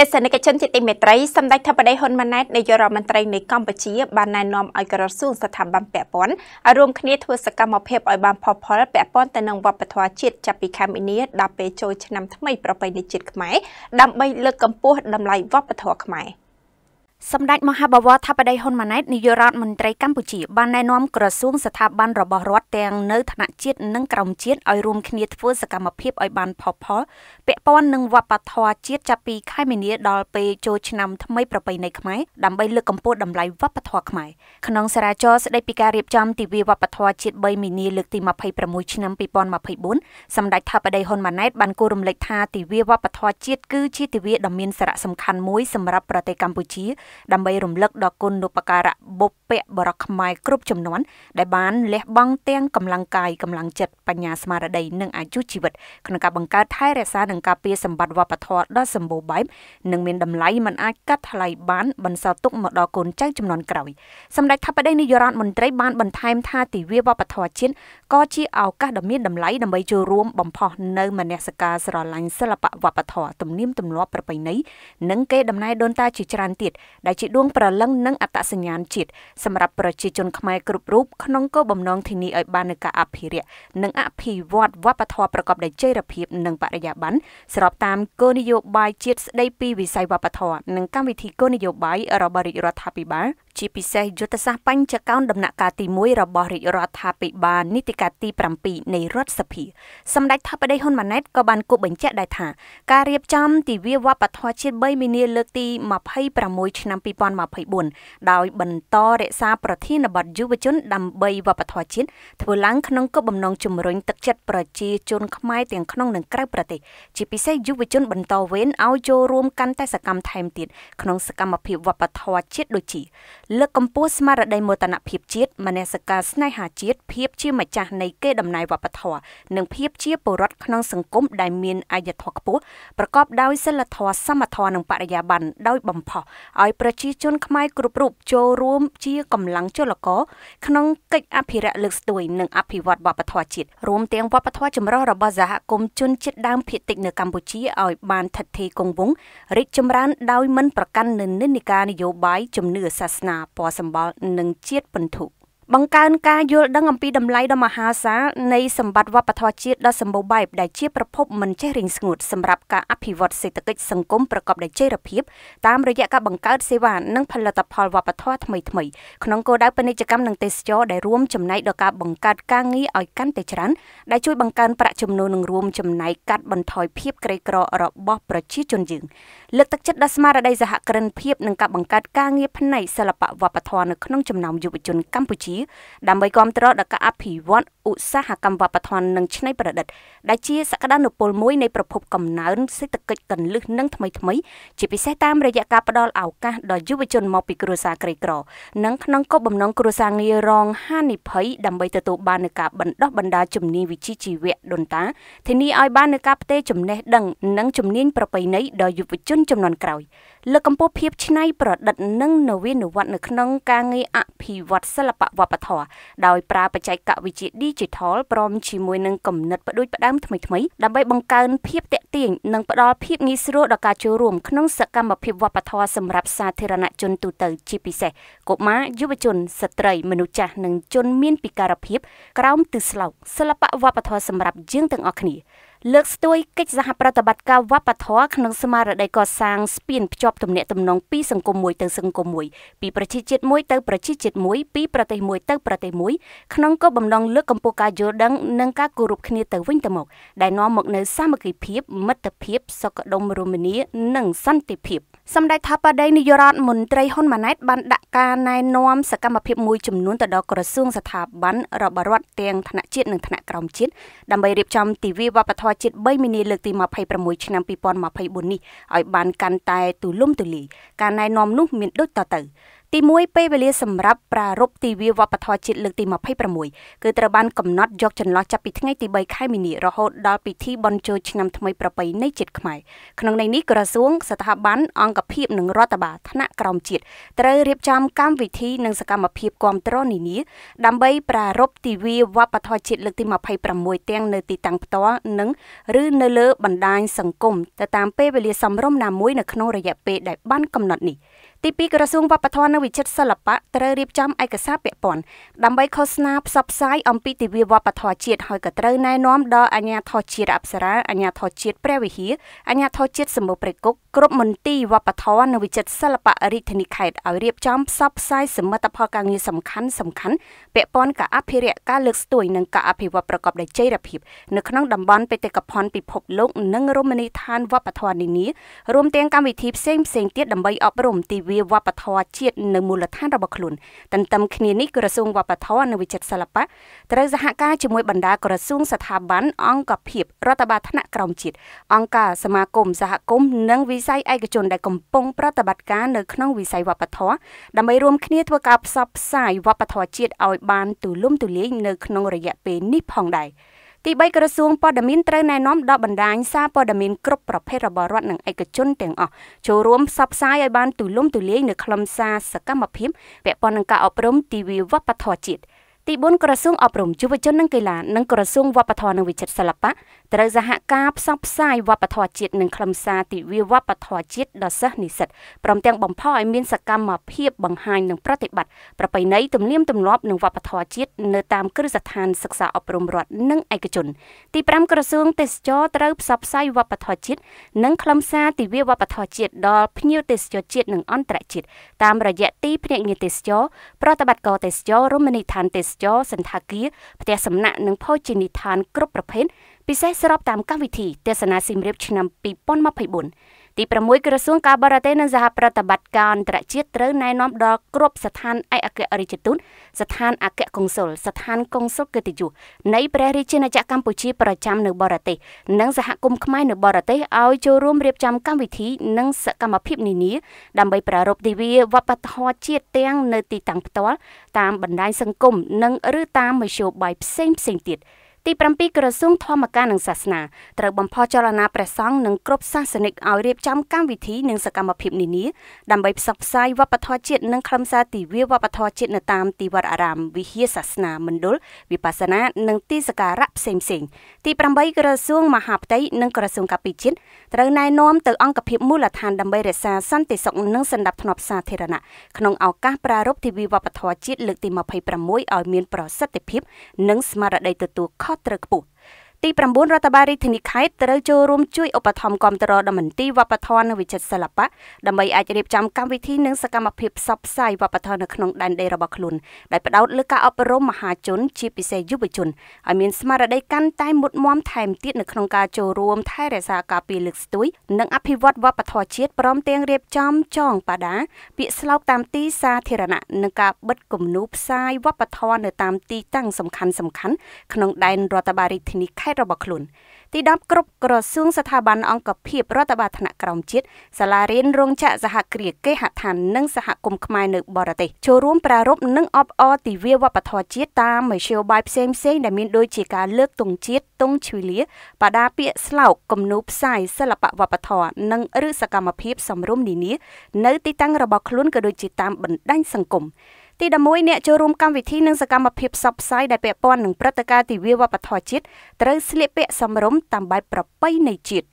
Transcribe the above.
ទេសនិកជនជាទីមេត្រីសម្ដេចធិបតីហ៊ុនម៉ាណែតនាយករដ្ឋមន្ត្រីនៃកម្ពុជា បានណែនាំឲ្យក្រសួងស្ថាប័នពាក់ព័ន្ធឲ្យរួមគ្នាធ្វើសកម្មភាពឲ្យបានផុសផុលពាក់ព័ន្ធទៅនឹងវប្បធម៌ជាតិចាប់ពីខែមីនាដល់ពេលចូលឆ្នាំថ្មីប្រពៃណីជាតិខ្មែរដើម្បីលើកកម្ពស់តម្លៃវប្បធម៌ខ្មែរ។សម្ដេចមហាបវរធិបតីហ៊ុនម៉ាណែតនាយករដ្ឋមន្ត្រីកម្ពុជាបានណែនាំក្រសួងស្ថាប័នរបស់រដ្ឋទាំងនៅថ្នាក់ជាតិនិងក្រោមជាតិឲ្យរួមគ្នាធ្វើសកម្មភាពឲ្យបានផុសផុលពាក់ព័ន្ធនឹងវប្បធម៌ជាតិចាប់ពីខែមីនាដល់ពេលចូលឆ្នាំថ្មីប្រពៃណីខ្មែរដើម្បីលើកកម្ពស់តម្លៃវប្បធម៌ខ្មែរក្នុងសារាចរស្ដីពីការរៀបចំទិវាវប្បធម៌ជាតិ3មីនាលើកទី26ឆ្នាំ2024សម្ដេចធិបតីហ៊ុនម៉ាណែតបានគូរំលេចថាទិវាវប្បធម៌ជាតិគឺជាទិវាដ៏មានសារៈសំខាន់មួយសម្រាប់ប្រទេសកម្ពុជាដើម្បីរំលឹកដល់គុណឧបការៈបុព្វបុរសខ្មែរគ្រប់ចំនួនដែលបានលះបង់ទាំងកម្លាំងកាយកម្លាំងចិត្តបញ្ញាស្មារតីនិងអាយុជីវិតក្នុងការបង្កើតថែរក្សានិងការពារសម្បត្តិវប្បធម៌ដ៏សម្បូរបែបនិងមានតម្លៃមិនអាចកាត់ថ្លៃបានបន្សល់ទុកមកដល់កូនចៅចំនួនក្រោយសម្ដេចថាបតីនាយរដ្ឋមន្ត្រីបានបន្ថែមថាទិវាវប្បធម៌ជាតិក៏ជាឱកាសដ៏មានតម្លៃដើម្បីចូលរួមបំផុសនៅមនសិការស្រឡាញ់សិល្បៈវប្បធម៌ទំនៀមទម្លាប់ប្រពៃណីនិងកេរដំណែលដូនតាជាច្រើនទៀតដែលជាដួងប្រលឹងនិងអត្តសញ្ញាណជាតិសម្រាប់ប្រជាជនខ្មែរគ្រប់រូបក្នុងគោលបំណងធានាឲ្យបាននូវការអភិរក្សនិង អភិវឌ្ឍវប្បធម៌ប្រកបដោយចីរភាពនិងបរិយាបន្នស្របតាមគោលនយោបាយជាតិស្តីពីវិស័យវប្បធម៌និងកម្មវិធីគោលនយោបាយរបស់រាជរដ្ឋាភិបាលជាពិសេសយុទ្ធសាស្ត្របញ្ចកោណដំណាក់កាលទី1របស់រាជរដ្ឋាភិបាលនីតិកាលទី7នៃរដ្ឋសភាសម្ដេចថាបតីហ៊ុនម៉ាណែតក៏បានគូបញ្ជាក់ដែរថាការរៀបចំទិវាវប្បធម៌ជាតិ3មីនាលើកទី26ឆ្នាំ2024ដោយបន្តរក្សាប្រធានបទយុវជនដើម្បីវប្បធម៌ជាតិធ្វើឡើងក្នុងគោលបំណងជំរុញទឹកចិត្តប្រជាជនខ្មែរទាំងក្នុងនិងក្រៅប្រទេស ជាពិសេសយុវជនបន្តវេនឲ្យចូលរួមកាន់តែសកម្មថែមទៀតក្នុងសកម្មភាពវប្បធម៌ជាតិដូចជាលើកកម្ពស់ស្មារតីមោទនភាពជាតិមនសិការស្នេហាជាតិភាពជាម្ចាស់នៃកេរដំណែលវប្បធម៌និងភាពជាពលរដ្ឋក្នុងសង្គមដែលមានអាយុធម៌ខ្ពស់ប្រកបដោយសិលធម៌សមធម៌និងបរិយាបន្នដោយបំផុសឲ្យ ប្រជាជនខ្មែរគ្រប់រូបចូលរួមជាកម្លាំងចលករក្នុងកិច្ចអភិរក្សលើកស្ទួយនិងអភិវឌ្ឍវប្បធម៌ជាតិរួមទាំងវប្បធម៌ចម្រុះរបស់សហគមន៍ជនជាតិដើមភាគតិចនៅកម្ពុជាឲ្យបានឋិតថេរគង់វង្សរីកចម្រើនដោយមិនប្រកាន់នូវនិន្នាការនយោបាយជំនឿសាសនាពណ៌សម្បុរនិងជាតិពន្ធុ។បង្កើនការយល់ដឹងអំពីតម្លៃដ៏មហាសាលនៃសម្បត្តិវប្បធម៌ជាតិដ៏សម្បូរបែបដែលជាប្រភពមិនចេះរីងស្ងួតសម្រាប់ការអភិវឌ្ឍសេដ្ឋកិច្ចសង្គមប្រកបដោយចីរភាពតាមរយៈការបង្កើតសេវានិងផលិតផលវប្បធម៌ថ្មីៗក្នុងគោលដៅពាណិជ្ជកម្មនិងទេសចរដែលរួមចំណែកដល់ការបង្កើតការងារឲ្យកាន់តែច្រើនដែលជួយបង្កើនប្រាក់ចំណូលនិងរួមចំណែកកាត់បន្ថយភាពក្រីក្ររបស់ប្រជាជនយើងលើកទឹកចិត្តដល់ស្មារតីសហគ្រិនភាពនិងការបង្កើតការងារផ្នែកសិល្បៈវប្បធម៌នៅក្នុងចំណោមយុវជនកម្ពុជាដើម្បីគ្រប់គ្រងដល់ការអភិវឌ្ឍឧស្សាហកម្មវប្បធម៌និងច្នៃប្រឌិតដែលជាសក្តានុពលមួយនៃប្រភពកំណើនសេដ្ឋកិច្ចកន្លឹះនិងថ្មីថ្មីជាពិសេសតាមរយៈការផ្តល់ឱកាសដល់យុវជនមកពីគ្រួសារក្រីក្រនិងក្នុងគោលបំណងគ្រួសារងាររងហានិភ័យដើម្បីទទួលបាននូវការបណ្ដុះបណ្ដាលជំនាញវិជ្ជាជីវៈដូនតាធានាឲ្យបាននូវការផ្ទេរចំណេះដឹង និងជំនាញប្រពៃណីដល់យុវជនចំនួនក្រោយលើកកម្ពស់ភាពច្នៃប្រឌិតនិងនវានុវត្តន៍នៅក្នុងការងារអភិវឌ្ឍសិល្បៈវប្បធម៌ដោយប្រើបច្ចេកវិទ្យា Digital ព្រមជាមួយនឹងគំនិតបដិបផ្ដើមថ្មីៗដើម្បីបង្កើនភាពតាក់ទាញនិងផ្ដល់ភាពងាយស្រួលដល់ការចូលរួម ក្នុងសកម្មភាពវប្បធម៌សម្រាប់សាធារណជនទូទៅជាពិសេសកុមារយុវជនស្ត្រី មនុស្សចាស់និង ជនមានពិការភាពក្រោមទិសស្លោកសិល្បៈវប្បធម៌សម្រាប់យើងទាំងអស់គ្នាលើកស្ទួយកិច្ចសហប្រតិបត្តិការវប្បធម៌ក្នុងស្មារតីកសាងស្ពានភ្ជាប់ទំនាក់ទំនងពីសង្គមមួយទៅសង្គមមួយពីប្រជាជាតិមួយទៅប្រជាជាតិមួយពីប្រទេសមួយទៅប្រទេសមួយក្នុងគោលបំណងលើកកម្ពស់ការយល់ដឹងនិងការគោរពគ្នាទៅវិញទៅមកដែលនាំមកនូវសាមគ្គីភាពមិត្តភាពសុខដុមរមនានិងសន្តិភាពសម្ដេចថាបដីនាយរដ្ឋមន្ត្រីហ៊ុនម៉ាណែតបានដាក់ការណែនាំសកម្មភាពមួយចំនួនទៅដល់ក្រសួងស្ថាប័នរបស់រដ្ឋទាំងថ្នាក់ជាតិនិងថ្នាក់ក្រោមជាតិដើម្បីរៀបចំទិវាវប្បធម៌ធម៌ជាតិ3មីនាលើកទី26ឆ្នាំ2024នេះឲ្យបានកាន់តែទូលំទូលាយការណែនាំនោះមានដូចតទៅទី1ពេលវេលាសម្រាប់ប្រារព្ធទិវាវប្បធម៌ជាតិលើកទី26គឺត្រូវបានកំណត់យកចន្លោះចាប់ពីថ្ងៃទី3ខែមីនារហូតដល់ពិធីបុណ្យចូលឆ្នាំថ្មីប្រពៃណីជាតិខ្មែរក្នុងន័យនេះក្រសួងស្ថាប័នអង្គភាពនិងរដ្ឋបាលថ្នាក់ក្រោមជាតិត្រូវរៀបចំកម្មវិធីនិងសកម្មភាពគ្រប់គ្រងនានាដើម្បីប្រារព្ធទិវាវប្បធម៌ជាតិលើកទី26ទាំងនៅទីតាំងផ្ទាល់និង ឬនៅលើបណ្ដាញសង្គមទៅតាមពេលវេលាសមរម្យណាមួយនៅក្នុងរយៈពេលដែលបានកំណត់នេះ។ទី2ក្រសួងវប្បធម៌និងវិចិត្រសិល្បៈត្រូវរៀបចំឯកសារពាក់ព័ន្ធដើម្បីឃោសនាផ្សព្វផ្សាយអំពីទិវាវប្បធម៌ជាតិហើយក៏ត្រូវណែនាំដល់អាជ្ញាធរជាតិអប្សរាអាជ្ញាធរជាតិព្រះវិហារអាជ្ញាធរជាតិសមូព្រៃគុកគ្រប់មន្ទីរវប្បធម៌និងវិចិត្រសិល្បៈរាជធានីខេត្តឲ្យរៀបចំផ្សព្វផ្សាយសមិទ្ធផលការងារសំខាន់សំខាន់ពាក់ព័ន្ធការអភិរក្សការលើកស្ទួយនិងការអភិវឌ្ឍប្រកបដោយចីរភាពនៅក្នុងតំបន់បេតិកភណ្ឌពិភពលោកនិងរមណីយដ្ឋានវប្បធម៌នានារួមទាំងកម្មវិធីផ្សេងៗទៀតដើម្បីអប់រំទិវវាវប្បធម៌ជាតិនៅមូលដ្ឋានរបស់ខ្លួនទន្ទឹមគ្នានេះក្រសួងវប្បធម៌និងវិចិត្រសិល្បៈត្រូវសហការជាមួយបណ្ដាក្រសួងស្ថាប័នអង្គភាពរដ្ឋបាលថ្នាក់ក្រោមជាតិអង្គការសមាគមសហគមន៍និងវិស័យឯកជនដែលកំពុងប្រតិបត្តិការនៅក្នុងវិស័យវប្បធម៌ដើម្បីរួមគ្នាធ្វើការផ្សព្វផ្សាយវប្បធម៌ជាតិឲ្យបានទូលំទូលាយនៅក្នុងរយៈពេលនេះផងដែរ។ទី3ក្រសួងព័ត៌មានត្រូវណែនាំដល់បណ្ដាញសារព័ត៌មានគ្រប់ប្រភេទរបស់រដ្ឋនិងឯកជនទាំងអស់ចូលរួមផ្សព្វផ្សាយឲ្យបានទូលំទូលាយនៅក្នុងសារសកម្មភាពពាក់ព័ន្ធនឹងការអប់រំទិវាវប្បធម៌ជាតិ។ទី4ក្រសួងអប់រំយុវជននិងកីឡានិងក្រសួងវប្បធម៌និងវិចិត្រសិល្បៈត្រូវសហការផ្សព្វផ្សាយវប្បធម៌ជាតិនិងខ្លឹមសារទិវាវប្បធម៌ជាតិដល់សិស្សនិស្សិតព្រមទាំងបំផុសឲ្យមានសកម្មភាពបង្ហាញនិងប្រតិបត្តិប្រពៃណីទំនៀមទម្លាប់និងវប្បធម៌ជាតិនៅតាមគ្រឹះស្ថានសិក្សាអប់រំរដ្ឋនិងឯកជន ទី5ក្រសួងទេសចរត្រូវផ្សព្វផ្សាយវប្បធម៌ជាតិនិងខ្លឹមសារទិវាវប្បធម៌ជាតិដល់ភ្ញៀវទេសចរជាតិនិងអន្តរជាតិតាមរយៈទីភ្នាក់ងារទេសចរប្រតិបត្តិការទេសចររមណីយដ្ឋានទេសចរសន្តាគារផ្ទះសំណាក់និងភោជនីយដ្ឋានគ្រប់ប្រភេទពិសេសស្របតាមកម្មវិធីទេសនាស៊ីមរៀបឆ្នាំ2024ទី6ក្រសួងការបរទេសនិងសហប្រតិបត្តិការអន្តរជាតិត្រូវណែនាំដល់គ្រប់ស្ថានឯកអគ្គរដ្ឋទូតស្ថានអគ្គកុងស៊ុលស្ថានកុងស៊ុលកិត្តិយសនៃព្រះរាជាណាចក្រកម្ពុជាប្រចាំនៅបរទេសនិងសហគមន៍ខ្មែរនៅបរទេសឲ្យចូលរួមរៀបចំកម្មវិធី និងសកម្មភាពនានាដើម្បីប្រារព្ធទិវាវប្បធម៌ជាតិទាំងនៅទីតាំងផ្ទាល់តាមបណ្ដាញសង្គមនិងឬតាមមធ្យោបាយផ្សេងផ្សេងទៀត។ទី7ក្រសួងធម្មការនិងសាសនាត្រូវបំផុសចលនាព្រះសង្ឃនិងគ្រប់សាសនិកឲ្យរៀបចំកម្មវិធីនិងសកម្មភាពនានាដើម្បីផ្សព្វផ្សាយវប្បធម៌ជាតិនិងខ្លឹមសារទិវាវប្បធម៌ជាតិនៅតាមទីវត្តអារាមវិហារសាសនាមណ្ឌលវិបស្សនានិងទីសក្ការៈផ្សេងៗទី8ក្រសួងមហាផ្ទៃនិងក្រសួងកាពិជាតិត្រូវណែនាំទៅអង្គភាពមូលដ្ឋានដើម្បីរក្សា សន្តិសុខនិងសន្តិភាពសាធារណៈក្នុងឱកាសប្រារព្ធទិវាវប្បធម៌ជាតិលើកទី26ឲ្យមានប្រសិទ្ធភាពនិងស្មារតីទទួលខុស cotrăc put. ទី9រដ្ឋបាលរាជធានីខេត្តត្រូវចូលរួមជួយឧបត្ថម្ភគាំទ្រដល់មន្ទីរវប្បធម៌និងវិចិត្រសិល្បៈដើម្បីអាចរៀបចំកម្មវិធីនិងសកម្មភាពផ្សព្វផ្សាយវប្បធម៌នៅក្នុងដែនដីរបស់ខ្លួនដោយផ្ដោតលើការអប់រំមហាជនជាពិសេសយុវជនឲ្យមានស្មារតីកាន់តែមុតមមថែមទៀតនៅក្នុងការចូលរួមថែរក្សាការពារលើកស្ទួយនិងអភិវឌ្ឍវប្បធម៌ជាតិព្រមទាំងរៀបចំចងបដាពាក្យស្លោកតាមទីសាធារណៈនិងការបិទគំនូផ្សាយវប្បធម៌នៅតាមទីតាំងសំខាន់ៗក្នុងដែនរដ្ឋបាលរាជធានីខេត្តខេត្តរបស់ខ្លួនទី10គ្រប់ក្រសួងស្ថាប័នអង្គភាពរដ្ឋបាលថ្នាក់ក្រោមជាតិសាលារៀនរោងចក្រសហគ្រាសគេហដ្ឋាននិង សហគមន៍ខ្មែរនៅ បរទេសចូលរួមប្រារព្ធនិងអបអរទិវាវប្បធម៌ជាតិតាមមធ្យោបាយផ្សេងៗដែលមានដូចជាការលើកទង់ជាតិទង់ឈឿលាបដា ពាក្យស្លោកគំនូផ្សាយសិល្បៈវប្បធម៌និងឬសកម្មភាពសម្រុំនានានៅទីតាំងរបស់ខ្លួនក៏ដូចជាតាមបណ្ដាញសង្គមទី11អ្នកចូលរួមកម្មវិធីនិងសកម្មភាពផ្សព្វផ្សាយដែលពាក់ព័ន្ធនឹងព្រឹត្តិការណ៍ទិវាវប្បធម៌ជាតិត្រូវស្លៀកពាក់សមរម្យតាមបែបប្រពៃណីជាតិ។